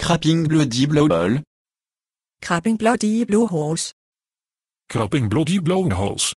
Crapping bloody blue balls. Crapping bloody blue holes. Crapping bloody blue holes.